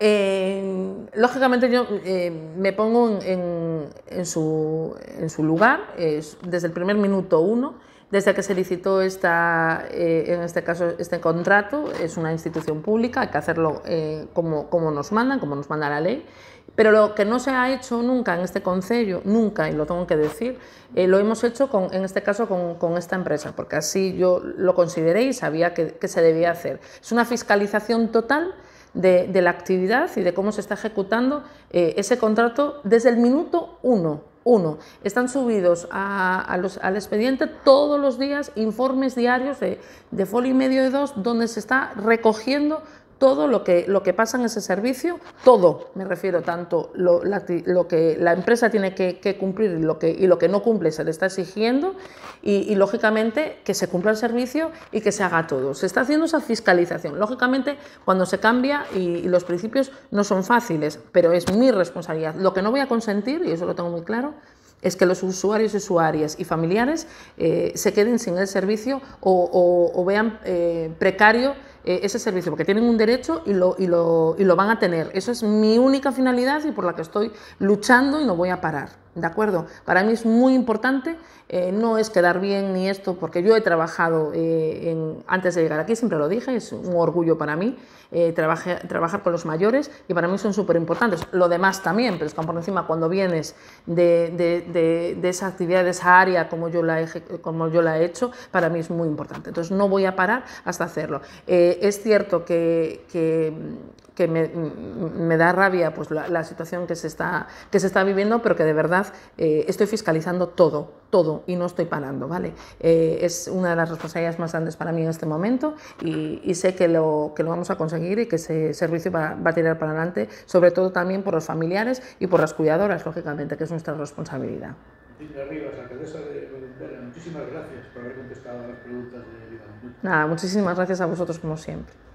Eh, lógicamente yo eh, me pongo en, su, lugar desde el primer minuto uno, desde que se licitó esta, eh, en este caso este contrato, es una institución pública, hay que hacerlo como, nos mandan, como nos manda la ley, pero lo que no se ha hecho nunca en este concello, nunca, y lo tengo que decir, lo hemos hecho con, en este caso con, esta empresa, porque así yo lo consideré y sabía que se debía hacer. Es una fiscalización total de, la actividad y de cómo se está ejecutando eh, ese contrato desde el minuto uno. Uno, están subidos a, los, al expediente todos los días informes diarios de, de folio y medio de dos, donde se está recogiendo todo lo que, lo que pasa en ese servicio, todo, me refiero tanto lo, lo que la empresa tiene que, cumplir y lo que, y lo que no cumple se le está exigiendo y, lógicamente que se cumpla el servicio y que se haga todo. Se está haciendo esa fiscalización. Lógicamente cuando se cambia y, los principios no son fáciles, pero es mi responsabilidad. Lo que no voy a consentir, y eso lo tengo muy claro, es que los usuarios, y usuarias y familiares eh, se queden sin el servicio o, vean eh, precario eh, ese servicio, porque tienen un derecho y lo, y, lo, lo van a tener. Esa es mi única finalidad y por la que estoy luchando y no voy a parar. ¿De acuerdo? Para mí es muy importante, eh, no es quedar bien ni esto, porque yo he trabajado eh, antes de llegar aquí, siempre lo dije, es un orgullo para mí eh, trabajar con los mayores y para mí son súper importantes. Lo demás también, pero es por encima cuando vienes de, esa actividad, de esa área como yo, la como yo la he hecho, para mí es muy importante. Entonces no voy a parar hasta hacerlo es cierto que, me, da rabia pues, la, situación que se, está, que se está viviendo, pero que de verdad eh, estoy fiscalizando todo, todo, y no estoy parando. ¿vale? Eh, es una de las responsabilidades más grandes para mí en este momento y, sé que lo, que lo vamos a conseguir y que ese servicio va, a tirar para adelante, sobre todo también por los familiares y por las cuidadoras, lógicamente, que es nuestra responsabilidad. Silvia Rivas, alcaldesa de muchísimas gracias por haber contestado a las preguntas de Vida. Nada, muchísimas gracias a vosotros como siempre.